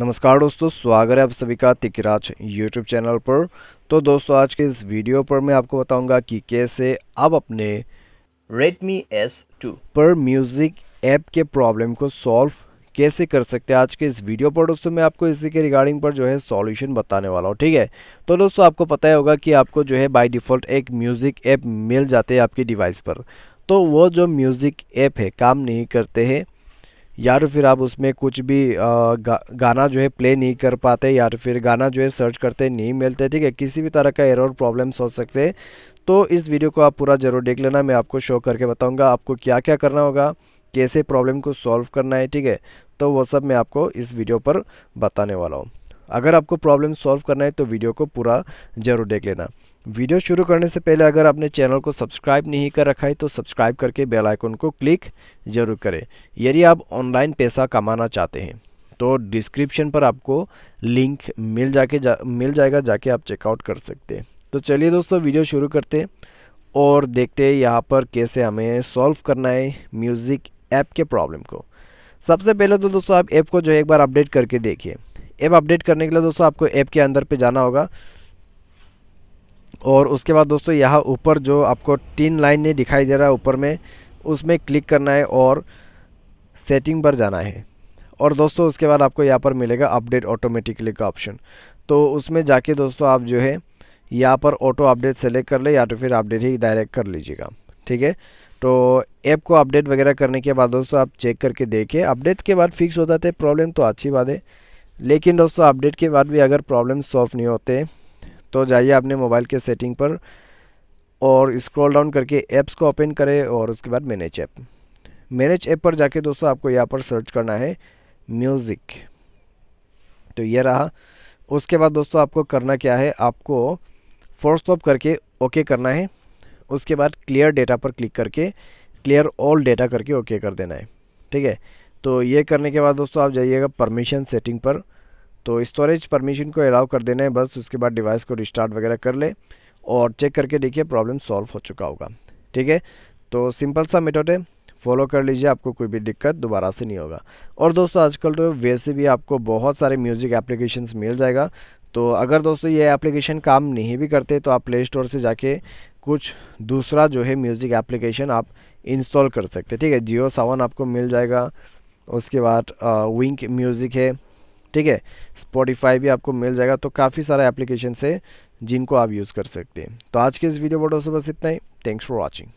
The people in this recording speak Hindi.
नमस्कार दोस्तों स्वागत है आप सभी का तिकराज यूट्यूब चैनल पर तो दोस्तों आज के इस वीडियो पर मैं आपको बताऊंगा कि कैसे आप अपने Redmi S2 पर म्यूज़िक ऐप के प्रॉब्लम को सॉल्व कैसे कर सकते हैं आज के इस वीडियो पर दोस्तों मैं आपको इसी के रिगार्डिंग पर जो है सॉल्यूशन बताने वाला हूँ ठीक है तो दोस्तों आपको पता ही होगा कि आपको जो है बाई डिफ़ॉल्ट एक म्यूज़िक ऐप मिल जाते हैं आपके डिवाइस पर तो वो जो म्यूज़िक ऐप है काम नहीं करते हैं या तो फिर आप उसमें कुछ भी गा, गाना जो है प्ले नहीं कर पाते या तो फिर गाना जो है सर्च करते नहीं मिलते ठीक है किसी भी तरह का एरर प्रॉब्लम्स हो सकते हैं तो इस वीडियो को आप पूरा ज़रूर देख लेना मैं आपको शो करके बताऊँगा आपको क्या क्या करना होगा कैसे प्रॉब्लम को सॉल्व करना है ठीक है तो वो सब मैं आपको इस वीडियो पर बताने वाला हूँ अगर आपको प्रॉब्लम सॉल्व करना है तो वीडियो को पूरा ज़रूर देख लेना वीडियो शुरू करने से पहले अगर आपने चैनल को सब्सक्राइब नहीं कर रखा है तो सब्सक्राइब करके बेल आइकन को क्लिक जरूर करें यदि आप ऑनलाइन पैसा कमाना चाहते हैं तो डिस्क्रिप्शन पर आपको लिंक मिल जाके जा, मिल जाएगा जाके आप चेकआउट कर सकते हैं तो चलिए दोस्तों वीडियो शुरू करते हैं और देखते हैं यहाँ पर कैसे हमें सॉल्व करना है म्यूज़िक ऐप के प्रॉब्लम को सबसे पहले तो दोस्तों आप ऐप को जो है एक बार अपडेट करके देखिए ऐप अपडेट करने के लिए दोस्तों आपको ऐप के अंदर पे जाना होगा और उसके बाद दोस्तों यहाँ ऊपर जो आपको तीन लाइन नहीं दिखाई दे रहा है ऊपर में उसमें क्लिक करना है और सेटिंग पर जाना है और दोस्तों उसके बाद आपको यहाँ पर मिलेगा अपडेट ऑटोमेटिकली का ऑप्शन तो उसमें जाके दोस्तों आप जो है यहाँ पर ऑटो अपडेट सेलेक्ट कर ले या तो फिर अपडेट ही डायरेक्ट कर लीजिएगा ठीक है तो ऐप को अपडेट वगैरह करने के बाद दोस्तों आप चेक करके देखें अपडेट के बाद फिक्स हो जाते प्रॉब्लम तो अच्छी बात है लेकिन दोस्तों अपडेट के बाद भी अगर प्रॉब्लम सॉल्व नहीं होते तो जाइए अपने मोबाइल के सेटिंग पर और स्क्रॉल डाउन करके ऐप्स को ओपन करें और उसके बाद मैनेज ऐप मैनेज ऐप पर जाके दोस्तों आपको यहाँ पर सर्च करना है म्यूज़िक तो ये रहा उसके बाद दोस्तों आपको करना क्या है आपको फोर्स स्टॉप करके ओके करना है उसके बाद क्लियर डेटा पर क्लिक करके क्लियर ऑल डेटा करके ओके कर देना है ठीक है तो ये करने के बाद दोस्तों आप जाइएगा परमिशन सेटिंग पर तो स्टोरेज परमिशन को अलाउ कर देना है बस उसके बाद डिवाइस को रिस्टार्ट वगैरह कर ले और चेक करके देखिए प्रॉब्लम सॉल्व हो चुका होगा ठीक है तो सिंपल सा मेथड है फॉलो कर लीजिए आपको कोई भी दिक्कत दोबारा से नहीं होगा और दोस्तों आजकल तो वैसे भी आपको बहुत सारे म्यूज़िक एप्लीकेशंस मिल जाएगा तो अगर दोस्तों ये एप्लीकेशन काम नहीं भी करते तो आप प्ले स्टोर से जाके कुछ दूसरा जो है म्यूज़िक एप्लीकेशन आप इंस्टॉल कर सकते ठीक है जियो सावन आपको मिल जाएगा उसके बाद विंक म्यूज़िक है ठीक है स्पॉटिफाई भी आपको मिल जाएगा तो काफ़ी सारे एप्लीकेशन है जिनको आप यूज़ कर सकते हैं तो आज के इस वीडियो फोटो से बस इतना ही थैंक्स फॉर वॉचिंग